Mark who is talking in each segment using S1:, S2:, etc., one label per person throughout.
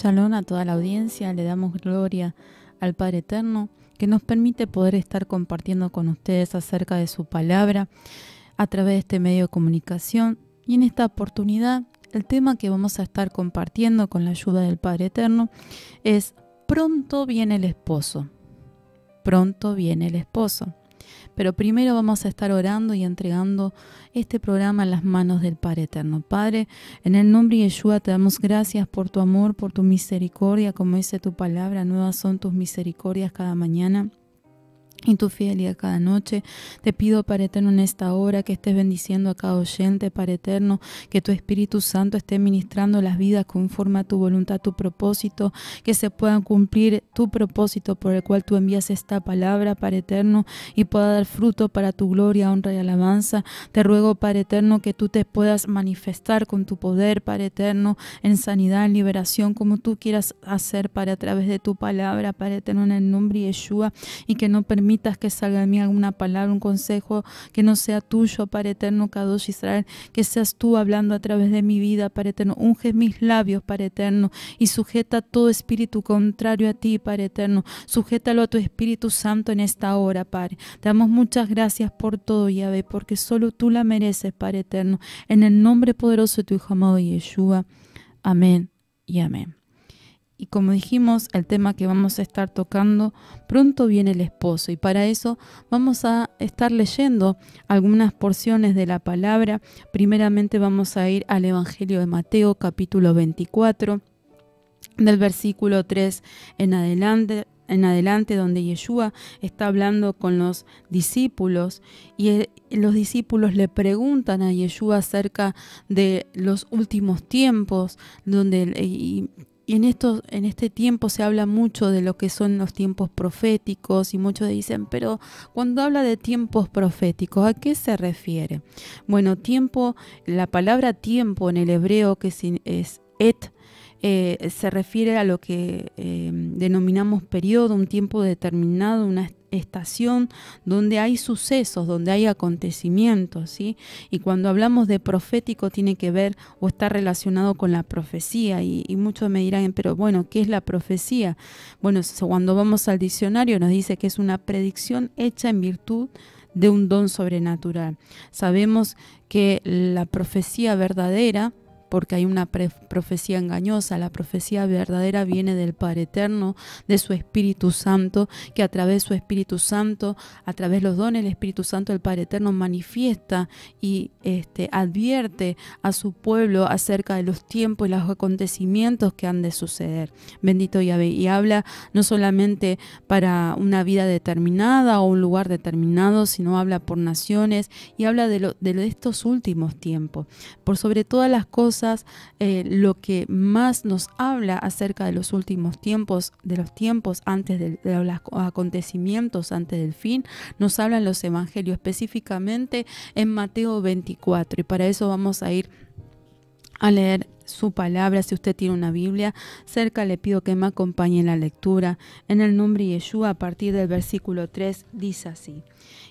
S1: Shalom a toda la audiencia, le damos gloria al Padre Eterno que nos permite poder estar compartiendo con ustedes acerca de su palabra a través de este medio de comunicación. Y en esta oportunidad, el tema que vamos a estar compartiendo con la ayuda del Padre Eterno es Pronto viene el esposo. Pronto viene el esposo. Pero primero vamos a estar orando y entregando este programa en las manos del Padre Eterno. Padre, en el nombre de Yeshua te damos gracias por tu amor, por tu misericordia, como dice tu palabra, nuevas son tus misericordias cada mañana y tu fidelidad cada noche. Te pido, Padre Eterno, en esta hora que estés bendiciendo a cada oyente, Padre Eterno, que tu Espíritu Santo esté ministrando las vidas conforme a tu voluntad, tu propósito, que se puedan cumplir tu propósito por el cual tú envías esta palabra, Padre Eterno, y pueda dar fruto para tu gloria, honra y alabanza. Te ruego, Padre Eterno, que tú te puedas manifestar con tu poder, Padre Eterno, en sanidad, en liberación, como tú quieras hacer, para a través de tu palabra, Padre Eterno, en el nombre de Yeshua, y que no permitas que salga de mí alguna palabra, un consejo que no sea tuyo, Padre eterno, Kadosh Israel, que seas tú hablando a través de mi vida, Padre eterno. Unge mis labios, Padre eterno, y sujeta todo espíritu contrario a ti, para eterno. Sujétalo a tu Espíritu Santo en esta hora, Padre. Te damos muchas gracias por todo, Yahvé, porque solo tú la mereces, Padre eterno. En el nombre poderoso de tu Hijo amado Yeshua. Amén y amén. Y como dijimos, el tema que vamos a estar tocando, pronto viene el esposo y para eso vamos a estar leyendo algunas porciones de la palabra. Primeramente vamos a ir al Evangelio de Mateo capítulo 24, del versículo 3 en adelante, en adelante donde Yeshua está hablando con los discípulos y eh, los discípulos le preguntan a Yeshua acerca de los últimos tiempos donde y en, esto, en este tiempo se habla mucho de lo que son los tiempos proféticos y muchos dicen, pero cuando habla de tiempos proféticos, ¿a qué se refiere? Bueno, tiempo, la palabra tiempo en el hebreo que es et, eh, se refiere a lo que eh, denominamos periodo, un tiempo determinado, una estación donde hay sucesos, donde hay acontecimientos, ¿sí? Y cuando hablamos de profético tiene que ver o está relacionado con la profecía y, y muchos me dirán, pero bueno, ¿qué es la profecía? Bueno, cuando vamos al diccionario nos dice que es una predicción hecha en virtud de un don sobrenatural. Sabemos que la profecía verdadera porque hay una profecía engañosa. La profecía verdadera viene del Padre Eterno, de su Espíritu Santo, que a través de su Espíritu Santo, a través de los dones del Espíritu Santo, el Padre Eterno manifiesta y este, advierte a su pueblo acerca de los tiempos y los acontecimientos que han de suceder. Bendito Yahvé. Y habla no solamente para una vida determinada o un lugar determinado, sino habla por naciones y habla de, lo, de estos últimos tiempos. Por sobre todas las cosas, eh, lo que más nos habla acerca de los últimos tiempos, de los tiempos antes de, los acontecimientos, antes del fin, nos hablan los evangelios, específicamente en Mateo 24. Y para eso vamos a ir a leer su palabra. Si usted tiene una Biblia cerca, le pido que me acompañe en la lectura. En el nombre de Yeshua, a partir del versículo 3, dice así.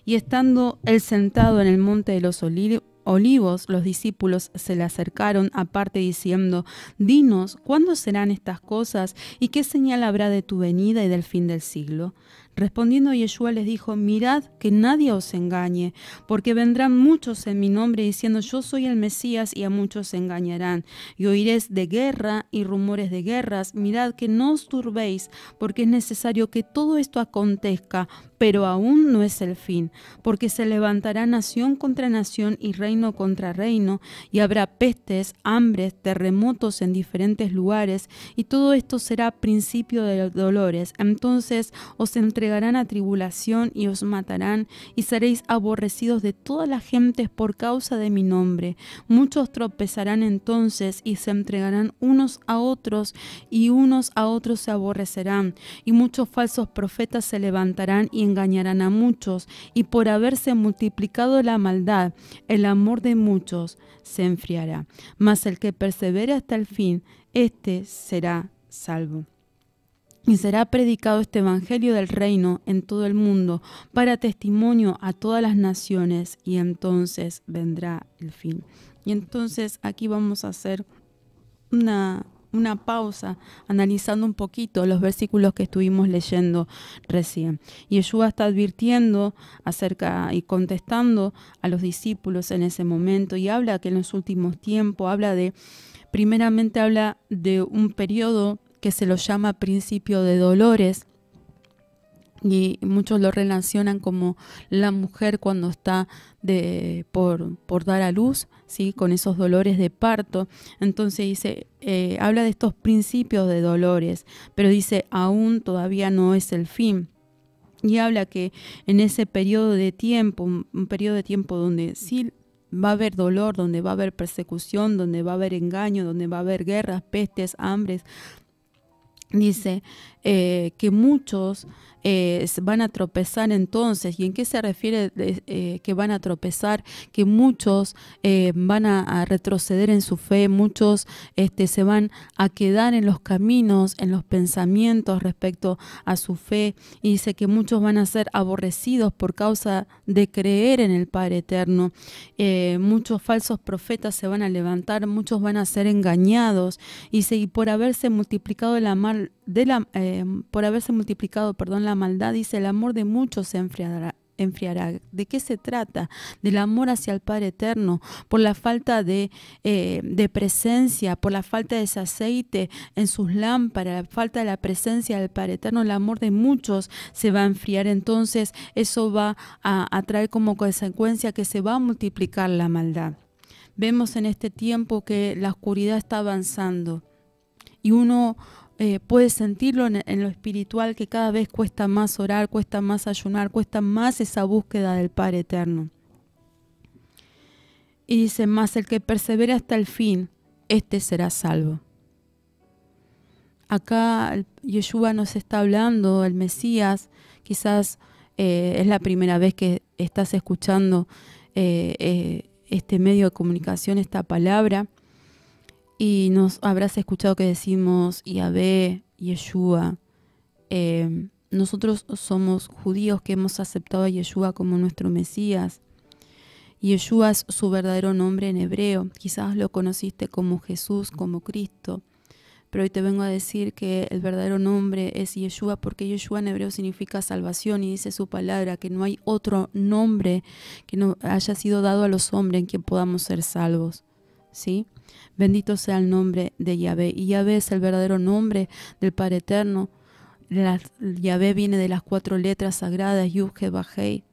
S1: Y estando él sentado en el monte de los olivos, olivos, los discípulos se le acercaron aparte diciendo, Dinos, ¿cuándo serán estas cosas y qué señal habrá de tu venida y del fin del siglo? Respondiendo Yeshua les dijo, mirad que nadie os engañe, porque vendrán muchos en mi nombre diciendo, yo soy el Mesías, y a muchos se engañarán. Y oiréis de guerra y rumores de guerras, mirad que no os turbéis, porque es necesario que todo esto acontezca, pero aún no es el fin, porque se levantará nación contra nación y reino contra reino, y habrá pestes, hambres, terremotos en diferentes lugares, y todo esto será principio de dolores. Entonces os entregaré entregarán a tribulación y os matarán, y seréis aborrecidos de todas las gentes por causa de mi nombre. Muchos tropezarán entonces y se entregarán unos a otros, y unos a otros se aborrecerán, y muchos falsos profetas se levantarán y engañarán a muchos, y por haberse multiplicado la maldad, el amor de muchos se enfriará. Mas el que persevera hasta el fin, éste será salvo y será predicado este Evangelio del reino en todo el mundo para testimonio a todas las naciones y entonces vendrá el fin. Y entonces aquí vamos a hacer una, una pausa analizando un poquito los versículos que estuvimos leyendo recién. Yeshua está advirtiendo acerca y contestando a los discípulos en ese momento y habla que en los últimos tiempos, habla de, primeramente habla de un periodo que se lo llama principio de dolores y muchos lo relacionan como la mujer cuando está de, por, por, dar a luz, ¿sí? con esos dolores de parto. Entonces dice, eh, habla de estos principios de dolores, pero dice, aún todavía no es el fin. Y habla que en ese periodo de tiempo, un, un periodo de tiempo donde sí va a haber dolor, donde va a haber persecución, donde va a haber engaño, donde va a haber guerras, pestes, hambres, dice eh, que muchos eh, van a tropezar entonces. ¿Y en qué se refiere eh, que van a tropezar? Que muchos van a, retroceder en su fe, muchos este, se van a quedar en los caminos, en los pensamientos respecto a su fe. Y dice que muchos van a ser aborrecidos por causa de creer en el Padre Eterno. muchos falsos profetas se van a levantar, muchos van a ser engañados. Dice, y por haberse multiplicado la mar Em, por haberse multiplicado perdón, la maldad, dice, el amor de muchos se enfriará, enfriará. ¿De qué se trata? Del amor hacia el Padre Eterno, por la falta eh, de, presencia, por la falta de ese aceite en sus lámparas, la falta de la presencia del Padre Eterno, el amor de muchos se va a enfriar. Entonces eso va a, a traer como consecuencia que se va a multiplicar la maldad. Vemos en este tiempo que la oscuridad está avanzando y uno eh, puedes sentirlo en, lo espiritual, que cada vez cuesta más orar, cuesta más ayunar, cuesta más esa búsqueda del Padre Eterno. Y dice, más el que persevera hasta el fin, este será salvo. Acá Yeshua nos está hablando, el Mesías, quizás eh, es la primera vez que estás escuchando eh, este medio de comunicación, esta palabra y nos habrás escuchado que decimos Yahvé, Yeshua. Em, nosotros somos judíos que hemos aceptado a Yeshua como nuestro Mesías. Yeshua es su verdadero nombre en hebreo. Quizás lo conociste como Jesús, como Cristo. Pero hoy te vengo a decir que el verdadero nombre es Yeshua porque Yeshua en hebreo significa salvación y dice su palabra que no hay otro nombre que no haya sido dado a los hombres en quien podamos ser salvos. ¿Sí? Bendito sea el nombre de Yahvé. Y Yahvé es el verdadero nombre del Padre Eterno. Yahvé viene de las cuatro letras sagradas, Yudge, Bajei,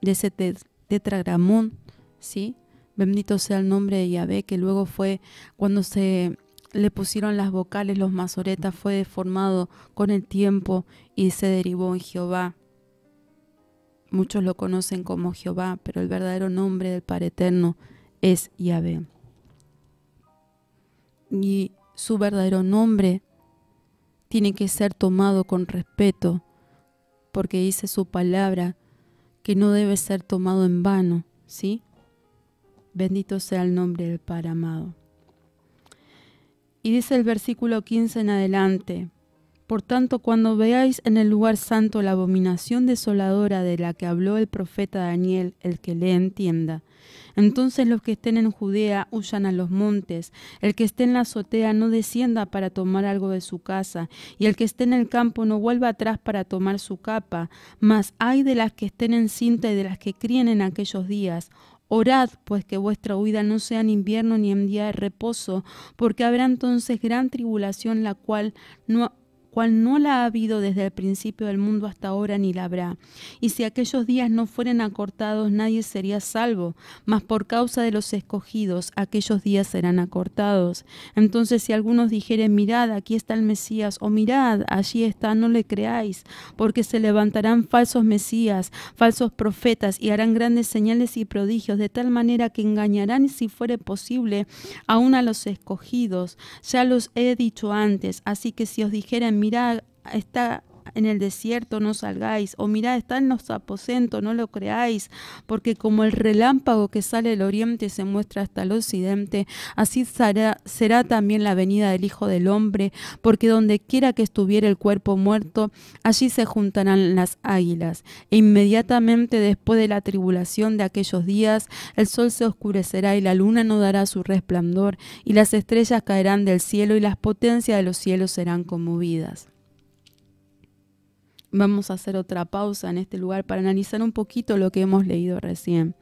S1: de ese tetragramón, ¿sí? Bendito sea el nombre de Yahvé, que luego fue cuando se le pusieron las vocales, los mazoretas fue deformado con el tiempo y se derivó en Jehová. Muchos lo conocen como Jehová, pero el verdadero nombre del Padre Eterno es Yahvé y su verdadero nombre tiene que ser tomado con respeto, porque dice su palabra que no debe ser tomado en vano, ¿sí? Bendito sea el nombre del Padre amado. Y dice el versículo 15 en adelante, por tanto, cuando veáis en el lugar santo la abominación desoladora de la que habló el profeta Daniel, el que le entienda, entonces los que estén en Judea huyan a los montes, el que esté en la azotea no descienda para tomar algo de su casa, y el que esté en el campo no vuelva atrás para tomar su capa, mas hay de las que estén en cinta y de las que críen en aquellos días, Orad, pues que vuestra huida no sea en invierno ni en día de reposo, porque habrá entonces gran tribulación, la cual no cual no la ha habido desde el principio del mundo hasta ahora ni la habrá. Y si aquellos días no fueren acortados, nadie sería salvo, mas por causa de los escogidos, aquellos días serán acortados. Entonces si algunos dijeren, mirad, aquí está el Mesías, o mirad, allí está, no le creáis, porque se levantarán falsos Mesías, falsos profetas, y harán grandes señales y prodigios, de tal manera que engañarán, si fuere posible, aún a los escogidos. Ya los he dicho antes, así que si os dijeren, mira, está en el desierto no salgáis, o mirad, está en los aposentos, no lo creáis, porque como el relámpago que sale del oriente se muestra hasta el occidente, así será, también la venida del Hijo del Hombre, porque donde quiera que estuviera el cuerpo muerto, allí se juntarán las águilas. E inmediatamente después de la tribulación de aquellos días, el sol se oscurecerá y la luna no dará su resplandor, y las estrellas caerán del cielo y las potencias de los cielos serán conmovidas. Vamos a hacer otra pausa en este lugar para analizar un poquito lo que hemos leído recién.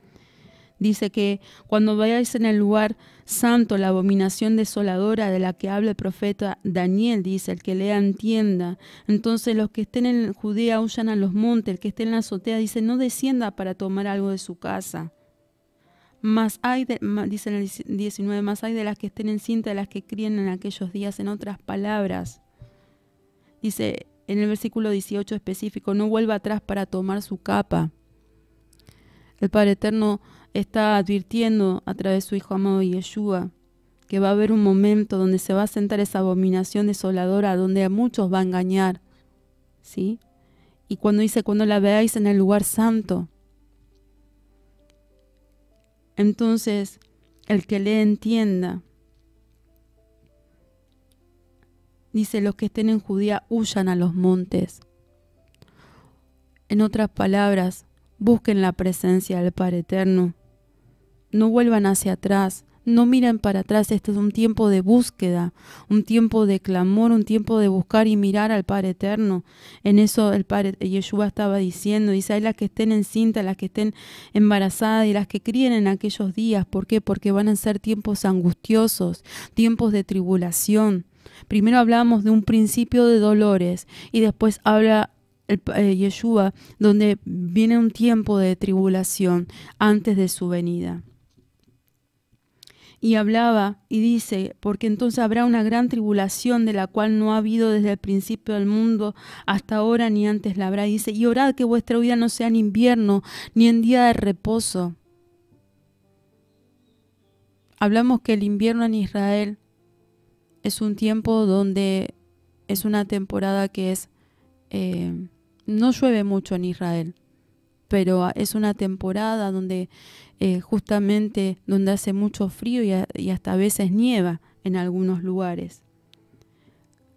S1: Dice que cuando vayáis en el lugar santo, la abominación desoladora de la que habla el profeta Daniel, dice, el que lea entienda. Entonces los que estén en Judea huyan a los montes, el que esté en la azotea, dice, no descienda para tomar algo de su casa. Más hay, dice en el 19, más hay de las que estén en cinta, de las que crían en aquellos días, en otras palabras. Dice, en el versículo 18 específico, no vuelva atrás para tomar su capa. El Padre Eterno está advirtiendo a través de su Hijo amado Yeshua que va a haber un momento donde se va a sentar esa abominación desoladora donde a muchos va a engañar. ¿Sí? Y cuando dice, cuando la veáis en el lugar santo. Entonces, el que le entienda Dice, los que estén en Judía huyan a los montes. En otras palabras, busquen la presencia del Padre Eterno. No vuelvan hacia atrás, no miren para atrás. Este es un tiempo de búsqueda, un tiempo de clamor, un tiempo de buscar y mirar al Padre Eterno. En eso el Padre Yeshua estaba diciendo, dice, hay las que estén encinta, las que estén embarazadas y las que críen en aquellos días. ¿Por qué? Porque van a ser tiempos angustiosos, tiempos de tribulación. Primero hablamos de un principio de dolores y después habla el, eh, Yeshua, donde viene un tiempo de tribulación antes de su venida. Y hablaba y dice, porque entonces habrá una gran tribulación de la cual no ha habido desde el principio del mundo hasta ahora ni antes la habrá. Y dice, y orad que vuestra vida no sea en invierno ni en día de reposo. Hablamos que el invierno en Israel es un tiempo donde es una temporada que es... Eh, no llueve mucho en Israel, pero es una temporada donde eh, justamente donde hace mucho frío y, hasta a veces nieva en algunos lugares.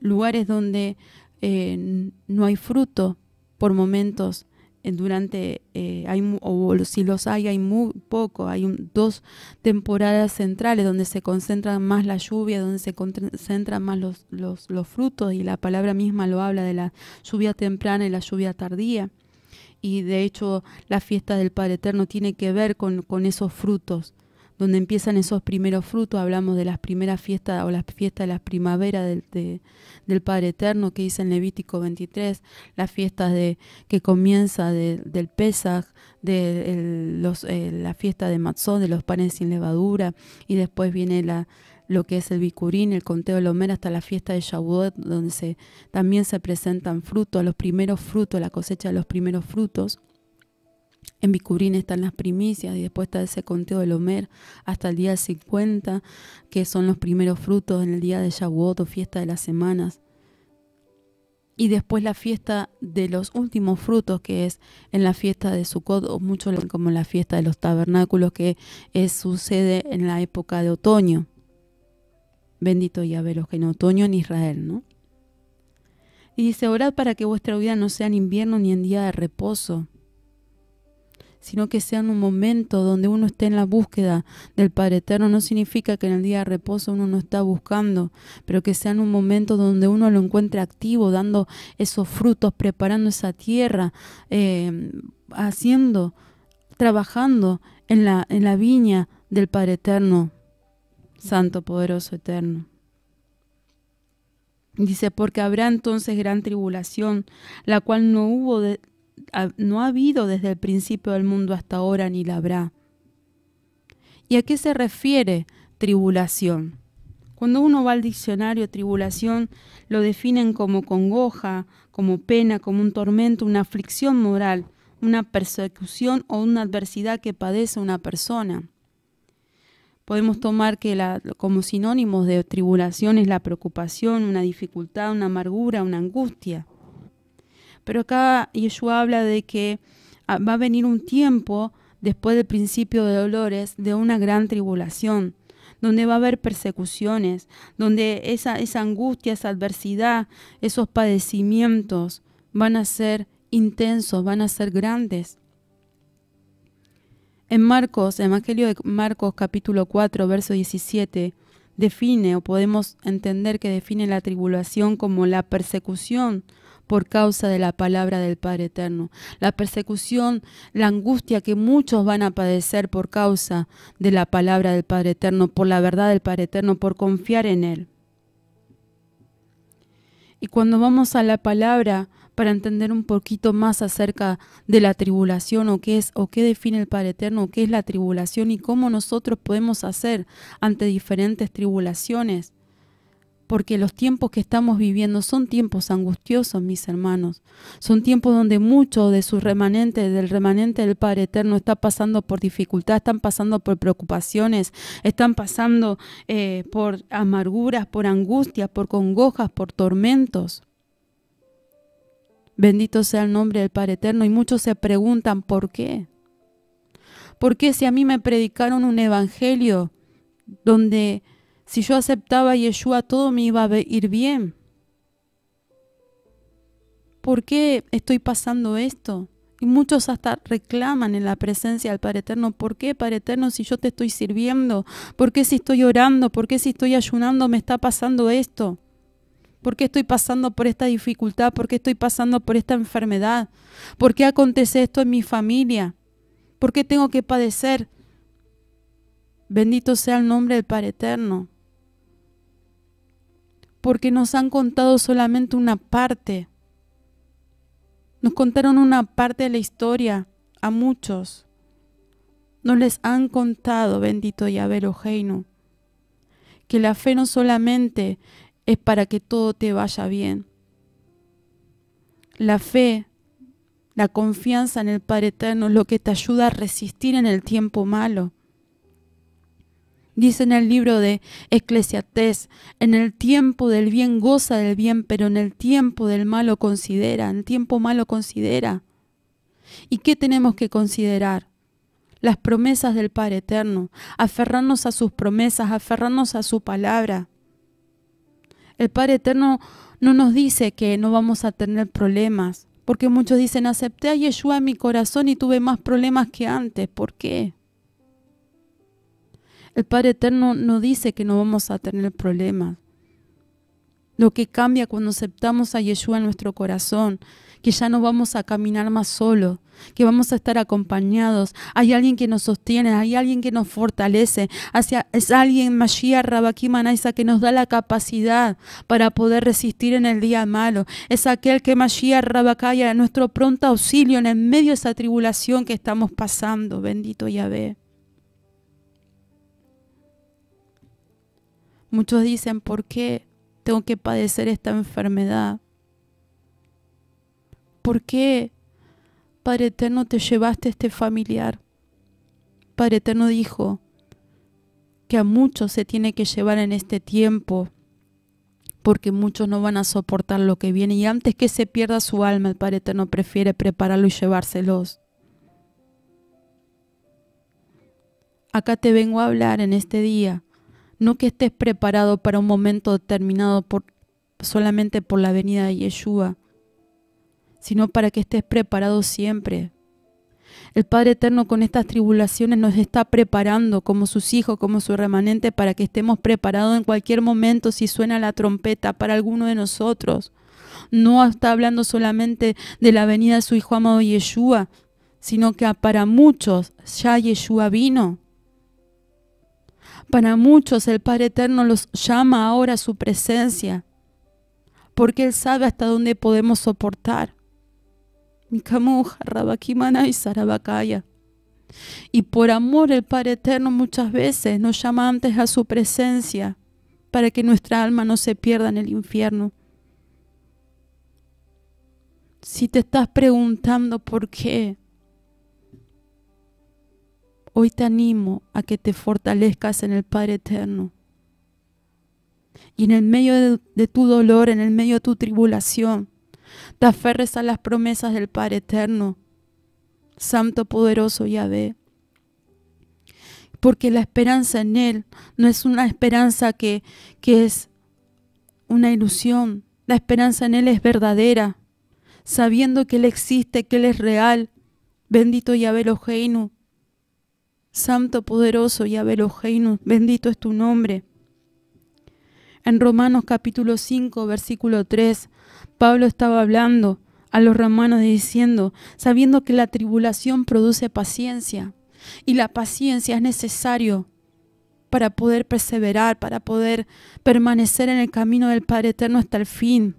S1: Lugares donde eh, no hay fruto por momentos, durante, eh, hay, o si los hay, hay muy poco, hay dos temporadas centrales donde se concentra más la lluvia, donde se concentran más los, frutos y la palabra misma lo habla de la lluvia temprana y la lluvia tardía. Y de hecho la fiesta del Padre Eterno tiene que ver con, con esos frutos donde empiezan esos primeros frutos, hablamos de las primeras fiestas o las fiestas de las primaveras del, Padre Eterno que dice en Levítico 23, las fiestas de, que comienza del Pesaj, de eh, la fiesta de Matzón, de los panes sin levadura, y después viene la, lo que es el bicurín, el conteo de Lomer, hasta la fiesta de Shavuot, donde también se presentan frutos, los primeros frutos, la cosecha de los primeros frutos. En Bicurín están las primicias y después está ese conteo del Omer hasta el día 50, que son los primeros frutos en el día de Shavuot o fiesta de las semanas. Y después la fiesta de los últimos frutos, que es en la fiesta de Sukkot, o mucho como la fiesta de los tabernáculos, que es, sucede en la época de otoño. Bendito ya veros que en otoño en Israel, ¿no? Y dice, orad para que vuestra vida no sea en invierno ni en día de reposo sino que sean un momento donde uno esté en la búsqueda del Padre Eterno. No significa que en el día de reposo uno no está buscando, pero que en un momento donde uno lo encuentre activo, dando esos frutos, preparando esa tierra, em, haciendo, trabajando en la, en la viña del Padre Eterno, Santo, Poderoso, Eterno. Dice, porque habrá entonces gran tribulación, la cual no hubo de, no ha habido desde el principio del mundo hasta ahora ni la habrá. ¿Y a qué se refiere tribulación? Cuando uno va al diccionario, tribulación lo definen como congoja, como pena, como un tormento, una aflicción moral, una persecución o una adversidad que padece una persona. Podemos tomar que como sinónimos de tribulación es la preocupación, una dificultad, una amargura, una angustia. Pero acá Yeshua habla de que ah, va a venir un tiempo después del principio de dolores de una gran tribulación donde va a haber persecuciones, donde esa, angustia, esa adversidad, esos padecimientos van a ser intensos, van a ser grandes. En Marcos, Evangelio de Marcos capítulo 4, verso 17, define o podemos entender que define la tribulación como la persecución por causa de la palabra del Padre Eterno. La persecución, la angustia que muchos van a padecer por causa de la palabra del Padre Eterno, por la verdad del Padre Eterno, por confiar en Él. Y cuando vamos a la palabra para entender un poquito más acerca de la tribulación o qué es o qué define el Padre Eterno, o qué es la tribulación y cómo nosotros podemos hacer ante diferentes tribulaciones, porque los tiempos que estamos viviendo son tiempos angustiosos, mis hermanos. Son tiempos donde mucho de sus remanentes, del remanente del Padre Eterno, está pasando por dificultad, están pasando por preocupaciones, están pasando eh, por amarguras, por angustias, por congojas, por tormentos. Bendito sea el nombre del Padre Eterno y muchos se preguntan por qué. ¿Por qué si a mí me predicaron un evangelio donde si yo aceptaba a Yeshua, todo me iba a ir bien. ¿Por qué estoy pasando esto? Y muchos hasta reclaman en la presencia del Padre Eterno, ¿por qué Padre Eterno si yo te estoy sirviendo? ¿Por qué si estoy orando? ¿Por qué si estoy ayunando me está pasando esto? ¿Por qué estoy pasando por esta dificultad? ¿Por qué estoy pasando por esta enfermedad? ¿Por qué acontece esto en mi familia? ¿Por qué tengo que padecer? Bendito sea el nombre del Padre Eterno porque nos han contado solamente una parte. Nos contaron una parte de la historia a muchos. No les han contado, bendito Yahvé ojeino, que la fe no solamente es para que todo te vaya bien. La fe, la confianza en el Padre Eterno es lo que te ayuda a resistir en el tiempo malo. Dice en el libro de Eclesiastés, en el tiempo del bien goza del bien, pero en el tiempo del malo considera, en el tiempo malo considera. ¿Y qué tenemos que considerar? Las promesas del Padre Eterno, aferrarnos a sus promesas, aferrarnos a su palabra. El Padre Eterno no nos dice que no vamos a tener problemas, porque muchos dicen, acepté a Yeshua en mi corazón y tuve más problemas que antes. ¿Por qué? El Padre Eterno no dice que no vamos a tener problemas. Lo que cambia cuando aceptamos a Yeshua en nuestro corazón, que ya no vamos a caminar más solos, que vamos a estar acompañados. Hay alguien que nos sostiene, hay alguien que nos fortalece, es alguien, Mashiach Rabakim que nos da la capacidad para poder resistir en el día malo. Es aquel que Mashiach Rabakaya, nuestro pronto auxilio en el medio de esa tribulación que estamos pasando. Bendito Yahvé. Muchos dicen, ¿por qué tengo que padecer esta enfermedad? ¿Por qué, Padre Eterno, te llevaste este familiar? Padre Eterno dijo que a muchos se tiene que llevar en este tiempo, porque muchos no van a soportar lo que viene. Y antes que se pierda su alma, el Padre Eterno prefiere prepararlo y llevárselos. Acá te vengo a hablar en este día no que estés preparado para un momento determinado por, solamente por la venida de Yeshua, sino para que estés preparado siempre. El Padre Eterno con estas tribulaciones nos está preparando como sus hijos, como su remanente, para que estemos preparados en cualquier momento si suena la trompeta para alguno de nosotros. No está hablando solamente de la venida de su Hijo amado Yeshua, sino que para muchos ya Yeshua vino para muchos el Padre Eterno los llama ahora a su presencia, porque Él sabe hasta dónde podemos soportar. y Y por amor el Padre Eterno muchas veces nos llama antes a su presencia para que nuestra alma no se pierda en el infierno. Si te estás preguntando por qué, Hoy te animo a que te fortalezcas en el Padre Eterno. Y en el medio de, tu dolor, en el medio de tu tribulación, te aferres a las promesas del Padre Eterno, Santo Poderoso Yahvé. Porque la esperanza en Él no es una esperanza que, que es una ilusión. La esperanza en Él es verdadera, sabiendo que Él existe, que Él es real. Bendito Yahvé Lojeinu. Santo, poderoso, y abelogeno bendito es tu nombre. En Romanos capítulo 5, versículo 3, Pablo estaba hablando a los romanos diciendo, sabiendo que la tribulación produce paciencia, y la paciencia es necesario para poder perseverar, para poder permanecer en el camino del Padre Eterno hasta el fin.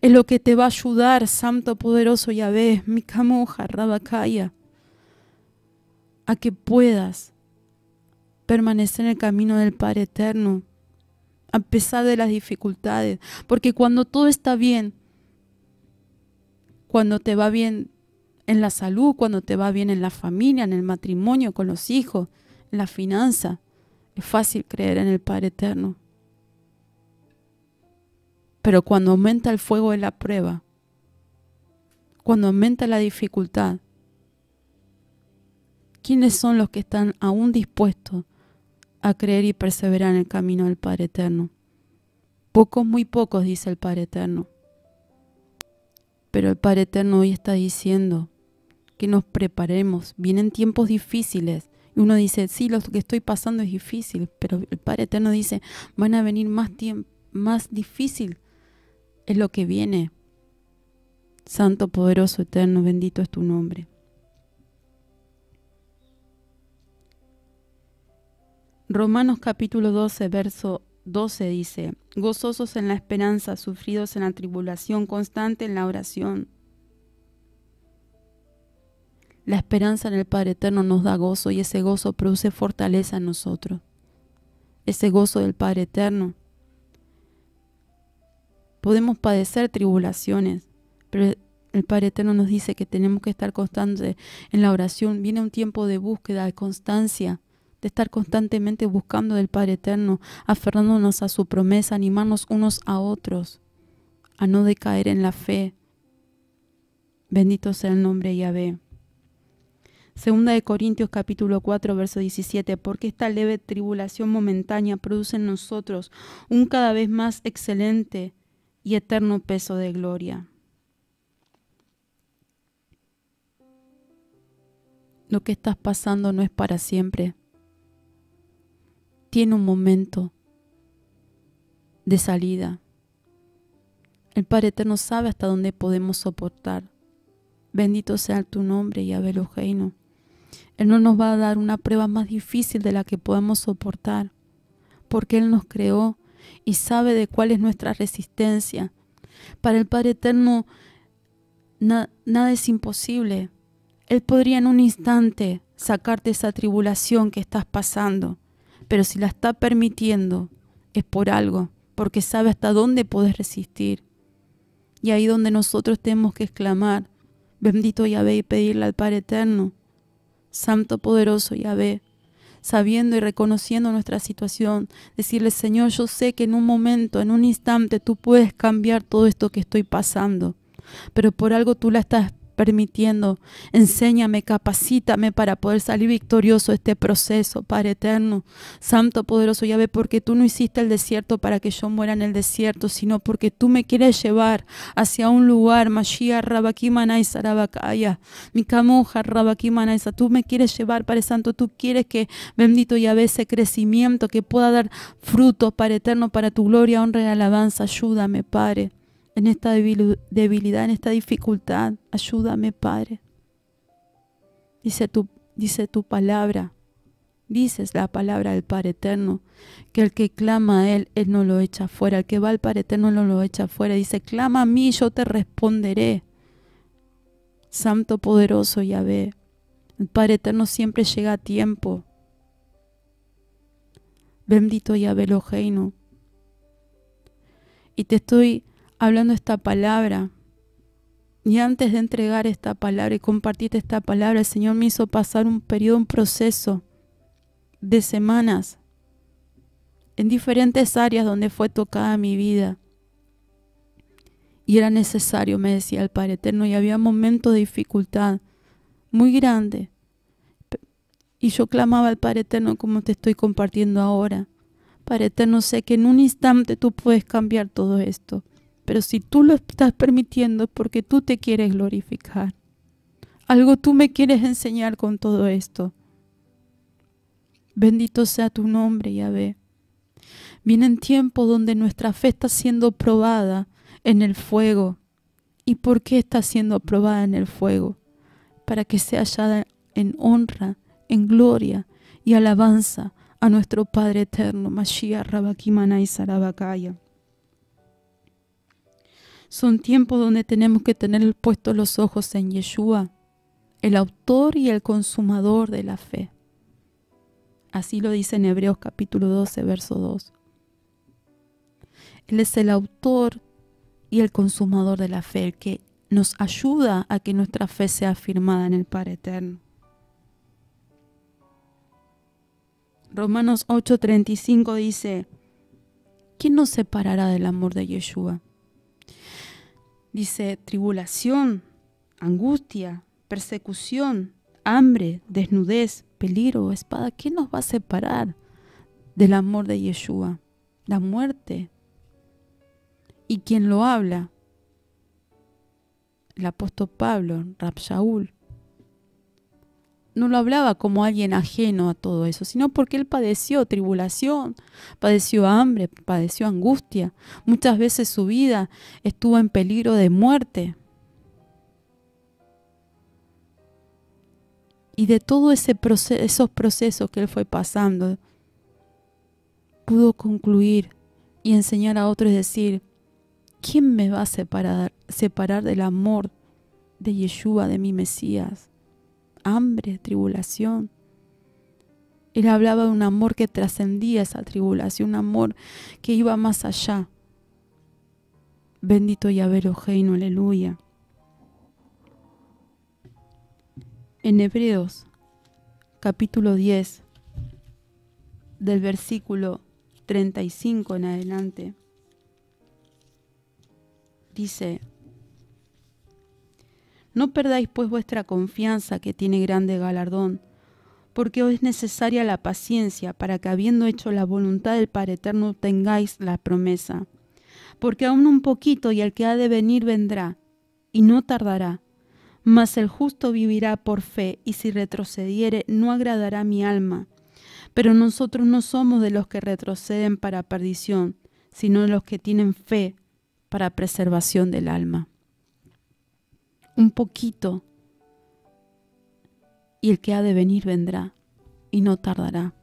S1: Es lo que te va a ayudar, Santo Poderoso Yahvé, mi camuja, Rabacaya a que puedas permanecer en el camino del Padre Eterno, a pesar de las dificultades, porque cuando todo está bien, cuando te va bien en la salud, cuando te va bien en la familia, en el matrimonio, con los hijos, en la finanza, es fácil creer en el Padre Eterno. Pero cuando aumenta el fuego de la prueba, cuando aumenta la dificultad, ¿Quiénes son los que están aún dispuestos a creer y perseverar en el camino del Padre Eterno? Pocos, muy pocos, dice el Padre Eterno. Pero el Padre Eterno hoy está diciendo que nos preparemos. Vienen tiempos difíciles. Y uno dice, sí, lo que estoy pasando es difícil, pero el Padre Eterno dice, van a venir más tiempo, más difícil. Es lo que viene. Santo, poderoso, eterno, bendito es tu nombre. Romanos capítulo 12, verso 12 dice, gozosos en la esperanza, sufridos en la tribulación, constante en la oración. La esperanza en el Padre Eterno nos da gozo y ese gozo produce fortaleza en nosotros. Ese gozo del Padre Eterno. Podemos padecer tribulaciones, pero el Padre Eterno nos dice que tenemos que estar constantes en la oración. Viene un tiempo de búsqueda, de constancia, de estar constantemente buscando del Padre Eterno, aferrándonos a su promesa, animarnos unos a otros, a no decaer en la fe. Bendito sea el nombre de Yahvé. Segunda de Corintios capítulo 4 verso 17, porque esta leve tribulación momentánea produce en nosotros un cada vez más excelente y eterno peso de gloria. Lo que estás pasando no es para siempre tiene un momento de salida. El Padre Eterno sabe hasta dónde podemos soportar. Bendito sea tu nombre, Yahvé Eloheinu. Él no nos va a dar una prueba más difícil de la que podemos soportar, porque Él nos creó y sabe de cuál es nuestra resistencia. Para el Padre Eterno nada es imposible. Él podría en un instante sacarte esa tribulación que estás pasando. Pero si la está permitiendo, es por algo, porque sabe hasta dónde puedes resistir. Y ahí donde nosotros tenemos que exclamar, bendito Yahvé y pedirle al Padre Eterno, Santo Poderoso Yahvé, sabiendo y reconociendo nuestra situación, decirle, Señor, yo sé que en un momento, en un instante, tú puedes cambiar todo esto que estoy pasando, pero por algo tú la estás permitiendo. Enséñame, capacítame para poder salir victorioso de este proceso, Padre eterno. Santo, poderoso llave, porque tú no hiciste el desierto para que yo muera en el desierto, sino porque tú me quieres llevar hacia un lugar, Mashiach, Rabakimanaisa, Rabakaya, Mikamuja, Rabakimanaisa. Tú me quieres llevar, Padre Santo, tú quieres que, bendito Yahvé, ese crecimiento que pueda dar frutos, Padre eterno, para tu gloria, honra y alabanza. Ayúdame, Padre en esta debilidad, en esta dificultad. Ayúdame, Padre. Dice tu, dice tu palabra, dices la palabra del Padre Eterno, que el que clama a Él, Él no lo echa fuera. El que va al Padre Eterno no lo echa fuera. Dice, clama a mí, yo te responderé. Santo poderoso Yahvé, el Padre Eterno siempre llega a tiempo. Bendito Yahvé reino. Y te estoy hablando esta palabra. Y antes de entregar esta palabra y compartir esta palabra, el Señor me hizo pasar un periodo, un proceso de semanas en diferentes áreas donde fue tocada mi vida. Y era necesario, me decía el Padre Eterno, y había momentos de dificultad muy grande. Y yo clamaba al Padre Eterno como te estoy compartiendo ahora. Padre Eterno, sé que en un instante tú puedes cambiar todo esto. Pero si tú lo estás permitiendo es porque tú te quieres glorificar. Algo tú me quieres enseñar con todo esto. Bendito sea tu nombre, Yahvé. Vienen tiempos donde nuestra fe está siendo probada en el fuego. ¿Y por qué está siendo probada en el fuego? Para que sea hallada en honra, en gloria y alabanza a nuestro Padre eterno, Mashiach Rabakimana y Sarabakaya. Son tiempos donde tenemos que tener puestos los ojos en Yeshua, el autor y el consumador de la fe. Así lo dice en Hebreos capítulo 12, verso 2. Él es el autor y el consumador de la fe, el que nos ayuda a que nuestra fe sea afirmada en el Padre Eterno. Romanos 8:35 dice, ¿quién nos separará del amor de Yeshua? Dice tribulación, angustia, persecución, hambre, desnudez, peligro, espada. ¿Qué nos va a separar del amor de Yeshua? La muerte. Y quién lo habla, el apóstol Pablo, Rab no lo hablaba como alguien ajeno a todo eso, sino porque él padeció tribulación, padeció hambre, padeció angustia. Muchas veces su vida estuvo en peligro de muerte. Y de todos ese esos procesos que él fue pasando, pudo concluir y enseñar a otros decir, ¿quién me va a separar, separar del amor de Yeshua, de mi Mesías? hambre, tribulación. Él hablaba de un amor que trascendía esa tribulación, un amor que iba más allá. Bendito Yahvé ojeino, oh aleluya. En Hebreos, capítulo 10, del versículo 35 en adelante, dice, no perdáis pues vuestra confianza que tiene grande galardón, porque os es necesaria la paciencia para que habiendo hecho la voluntad del Padre Eterno tengáis la promesa. Porque aún un poquito y el que ha de venir vendrá, y no tardará. Mas el justo vivirá por fe, y si retrocediere no agradará mi alma. Pero nosotros no somos de los que retroceden para perdición, sino de los que tienen fe para preservación del alma un poquito, y el que ha de venir vendrá, y no tardará.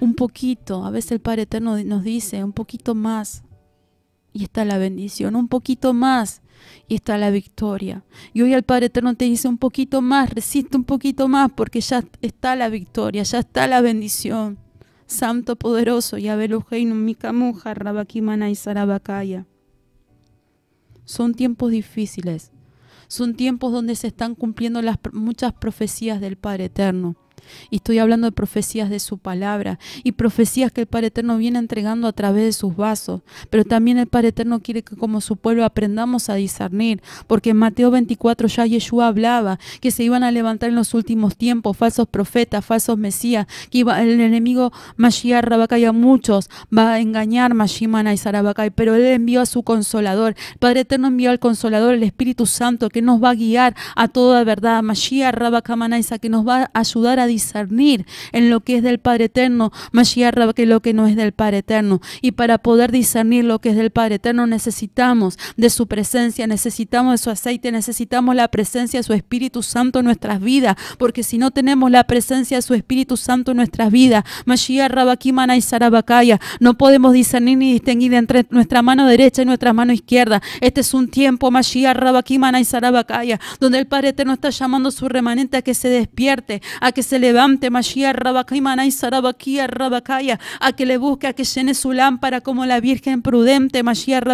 S1: Un poquito, a veces el Padre Eterno nos dice, un poquito más, y está la bendición, un poquito más, y está la victoria. Y hoy el Padre Eterno te dice un poquito más, resiste un poquito más, porque ya está la victoria, ya está la bendición. Santo poderoso, Yabelujeinu, Mikamuja, Rabakimana y Sarabakaya. Son tiempos difíciles, son tiempos donde se están cumpliendo las, muchas profecías del Padre Eterno. Y estoy hablando de profecías de su palabra y profecías que el Padre Eterno viene entregando a través de sus vasos. Pero también el Padre Eterno quiere que como su pueblo aprendamos a discernir, porque en Mateo 24 ya Yeshua hablaba que se iban a levantar en los últimos tiempos falsos profetas, falsos mesías, que iba, el enemigo Mashiach Rabakai a muchos va a engañar Mashimana y Sarabakai pero él envió a su consolador. El Padre Eterno envió al consolador, el Espíritu Santo, que nos va a guiar a toda verdad. Mashiach esa que nos va a ayudar a discernir en lo que es del Padre Eterno, Mashiach Rabba, que lo que no es del Padre Eterno. Y para poder discernir lo que es del Padre Eterno necesitamos de su presencia, necesitamos de su aceite, necesitamos la presencia de su Espíritu Santo en nuestras vidas, porque si no tenemos la presencia de su Espíritu Santo en nuestras vidas, Mashiach y Sarabakaya, no podemos discernir ni distinguir entre nuestra mano derecha y nuestra mano izquierda. Este es un tiempo, Mashiach Rabakimana y Sarabakaya, donde el Padre Eterno está llamando a su remanente a que se despierte, a que se levante, Mashiach y Sarabakia Rabakaya, a que le busque, a que llene su lámpara como la Virgen prudente, Mashiach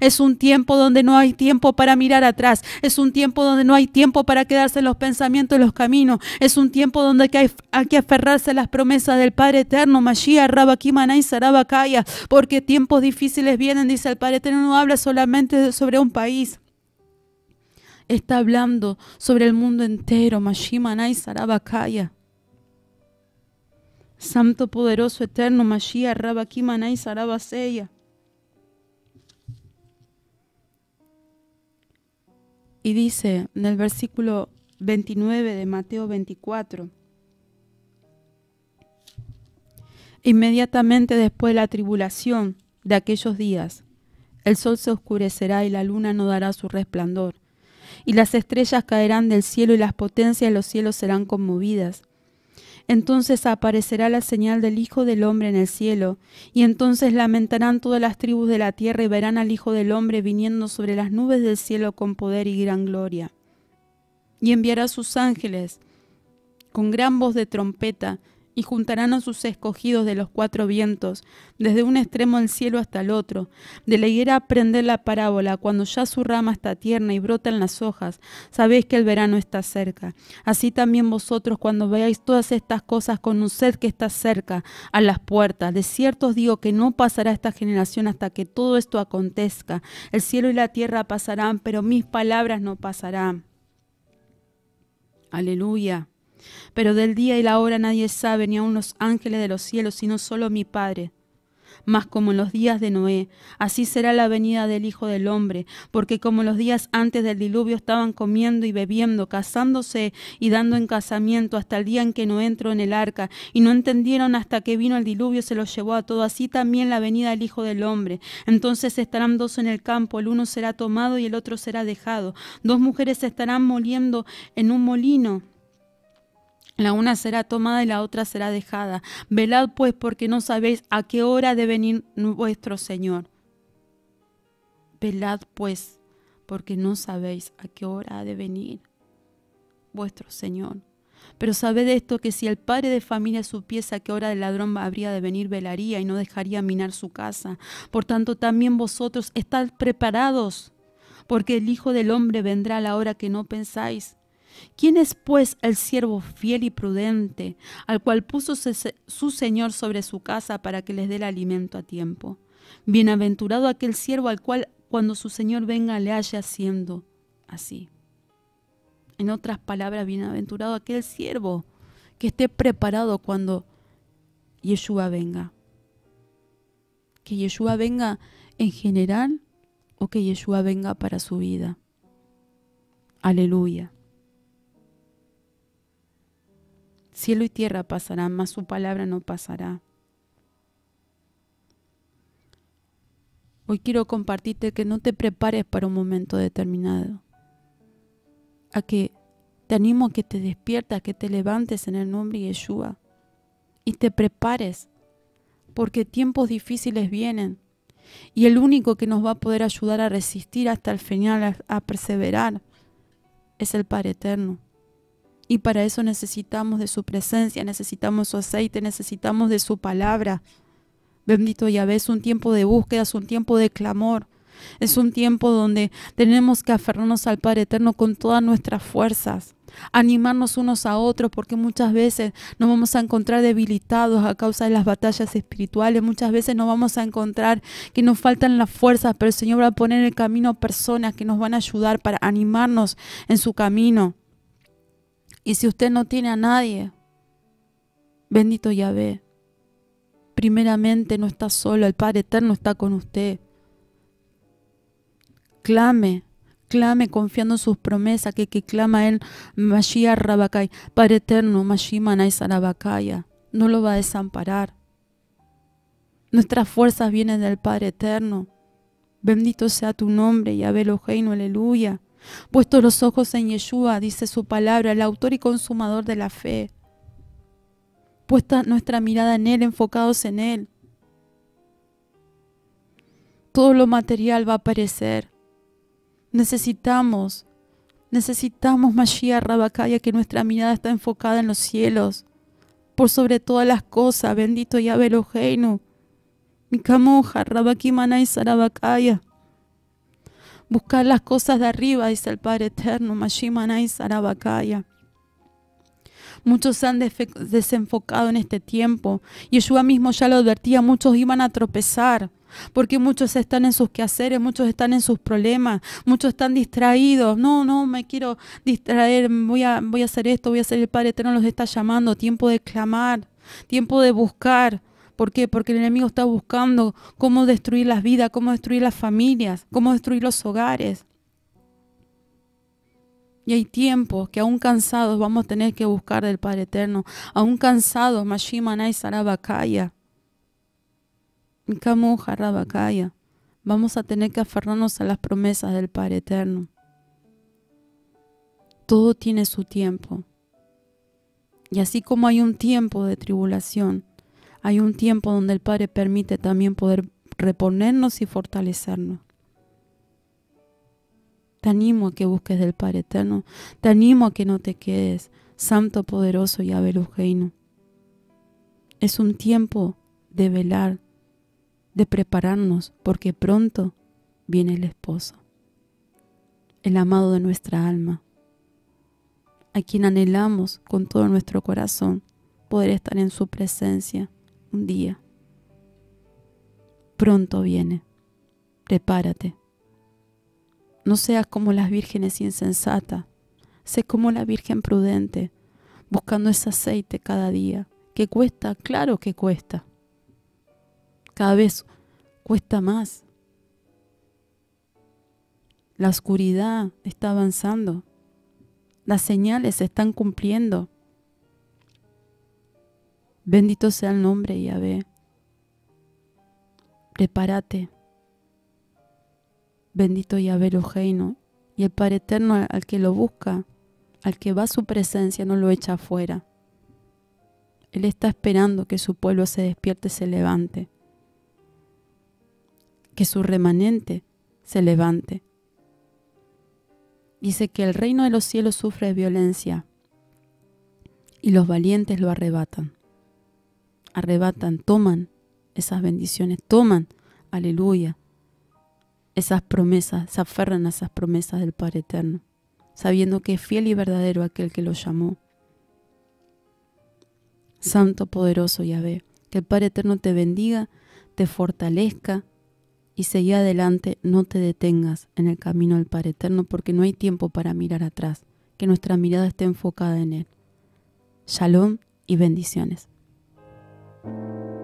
S1: Es un tiempo donde no hay tiempo para mirar atrás, es un tiempo donde no hay tiempo para quedarse en los pensamientos y los caminos, es un tiempo donde hay, que aferrarse a las promesas del Padre Eterno, Mashiach Manay Sarabakaya, porque tiempos difíciles vienen, dice el Padre Eterno, no habla solamente sobre un país está hablando sobre el mundo entero, Mashimanai Sarabakaya. Santo poderoso eterno, Mashiach, Rabakimanai, Sarabaseya. Y dice en el versículo 29 de Mateo 24, inmediatamente después de la tribulación de aquellos días, el sol se oscurecerá y la luna no dará su resplandor, y las estrellas caerán del cielo y las potencias de los cielos serán conmovidas. Entonces aparecerá la señal del Hijo del Hombre en el cielo, y entonces lamentarán todas las tribus de la tierra y verán al Hijo del Hombre viniendo sobre las nubes del cielo con poder y gran gloria. Y enviará sus ángeles con gran voz de trompeta, y juntarán a sus escogidos de los cuatro vientos, desde un extremo del cielo hasta el otro. De la higuera aprender la parábola, cuando ya su rama está tierna y brotan las hojas, sabéis que el verano está cerca. Así también vosotros, cuando veáis todas estas cosas, conoced que está cerca, a las puertas. De cierto os digo que no pasará esta generación hasta que todo esto acontezca. El cielo y la tierra pasarán, pero mis palabras no pasarán. Aleluya. Pero del día y la hora nadie sabe, ni aun los ángeles de los cielos, sino solo mi Padre. Mas como en los días de Noé, así será la venida del Hijo del Hombre, porque como los días antes del diluvio estaban comiendo y bebiendo, casándose y dando en casamiento hasta el día en que no entró en el arca, y no entendieron hasta que vino el diluvio se los llevó a todo. así también la venida del Hijo del Hombre. Entonces estarán dos en el campo, el uno será tomado y el otro será dejado. Dos mujeres estarán moliendo en un molino la una será tomada y la otra será dejada. Velad pues porque no sabéis a qué hora de venir vuestro Señor. Velad pues porque no sabéis a qué hora ha de venir vuestro Señor. Pero sabed esto que si el padre de familia supiese a qué hora el ladrón habría de venir, velaría y no dejaría minar su casa. Por tanto, también vosotros estad preparados, porque el Hijo del Hombre vendrá a la hora que no pensáis. ¿Quién es pues el siervo fiel y prudente, al cual puso su Señor sobre su casa para que les dé el alimento a tiempo? Bienaventurado aquel siervo al cual cuando su Señor venga le haya haciendo así. En otras palabras, bienaventurado aquel siervo que esté preparado cuando Yeshua venga. Que Yeshua venga en general o que Yeshua venga para su vida. Aleluya. Cielo y tierra pasarán, mas su palabra no pasará. Hoy quiero compartirte que no te prepares para un momento determinado. A que te animo que te despiertas, que te levantes en el nombre de Yeshua y te prepares, porque tiempos difíciles vienen y el único que nos va a poder ayudar a resistir hasta el final, a, a perseverar, es el Padre Eterno. Y para eso necesitamos de su presencia, necesitamos su aceite, necesitamos de su palabra. Bendito Yahvé, es un tiempo de búsqueda, es un tiempo de clamor. Es un tiempo donde tenemos que aferrarnos al Padre Eterno con todas nuestras fuerzas, animarnos unos a otros, porque muchas veces nos vamos a encontrar debilitados a causa de las batallas espirituales, muchas veces nos vamos a encontrar que nos faltan las fuerzas, pero el Señor va a poner en el camino personas que nos van a ayudar para animarnos en su camino. Y si usted no tiene a nadie, bendito Yahvé, primeramente no está solo, el Padre Eterno está con usted. Clame, clame confiando en sus promesas, que, que clama él, Rabakai, Padre Eterno, no lo va a desamparar. Nuestras fuerzas vienen del Padre Eterno. Bendito sea tu nombre, Yahvé Eloheinu, aleluya. Puesto los ojos en Yeshua, dice su palabra, el autor y consumador de la fe. Puesta nuestra mirada en Él, enfocados en Él. Todo lo material va a aparecer. Necesitamos, necesitamos Mashiach Rabakaya que nuestra mirada está enfocada en los cielos. Por sobre todas las cosas, bendito Yahweh Eloheinu. Mikamoja, Rabakimana y Sarabakaya. Buscar las cosas de arriba, dice el Padre Eterno, Sarabakaya. Muchos se han desenfocado en este tiempo. Yeshua mismo ya lo advertía, muchos iban a tropezar. Porque muchos están en sus quehaceres, muchos están en sus problemas, muchos están distraídos. No, no, me quiero distraer, voy a, voy a hacer esto, voy a hacer el Padre Eterno, los está llamando. Tiempo de clamar, tiempo de buscar, ¿Por qué? Porque el enemigo está buscando cómo destruir las vidas, cómo destruir las familias, cómo destruir los hogares. Y hay tiempos que aún cansados vamos a tener que buscar del Padre Eterno. Aún cansados, Mashimanai Sarabakaya. Rabakaya. Vamos a tener que aferrarnos a las promesas del Padre Eterno. Todo tiene su tiempo. Y así como hay un tiempo de tribulación, hay un tiempo donde el Padre permite también poder reponernos y fortalecernos. Te animo a que busques del Padre Eterno. Te animo a que no te quedes, Santo Poderoso y abelujeino. Es un tiempo de velar, de prepararnos, porque pronto viene el esposo, el amado de nuestra alma, a quien anhelamos con todo nuestro corazón poder estar en su presencia un día. Pronto viene. Prepárate. No seas como las vírgenes insensata. Sé como la virgen prudente, buscando ese aceite cada día. Que cuesta, claro que cuesta. Cada vez cuesta más. La oscuridad está avanzando. Las señales se están cumpliendo. Bendito sea el nombre Yahvé. Prepárate. Bendito Yahvé reino. y el Padre Eterno al que lo busca, al que va a su presencia, no lo echa afuera. Él está esperando que su pueblo se despierte, se levante, que su remanente se levante. Dice que el reino de los cielos sufre violencia y los valientes lo arrebatan arrebatan, toman esas bendiciones, toman, aleluya, esas promesas, se aferran a esas promesas del Padre Eterno, sabiendo que es fiel y verdadero aquel que lo llamó. Santo poderoso Yahvé, que el Padre Eterno te bendiga, te fortalezca y siga adelante, no te detengas en el camino del Padre Eterno porque no hay tiempo para mirar atrás, que nuestra mirada esté enfocada en Él. Shalom y bendiciones. thank you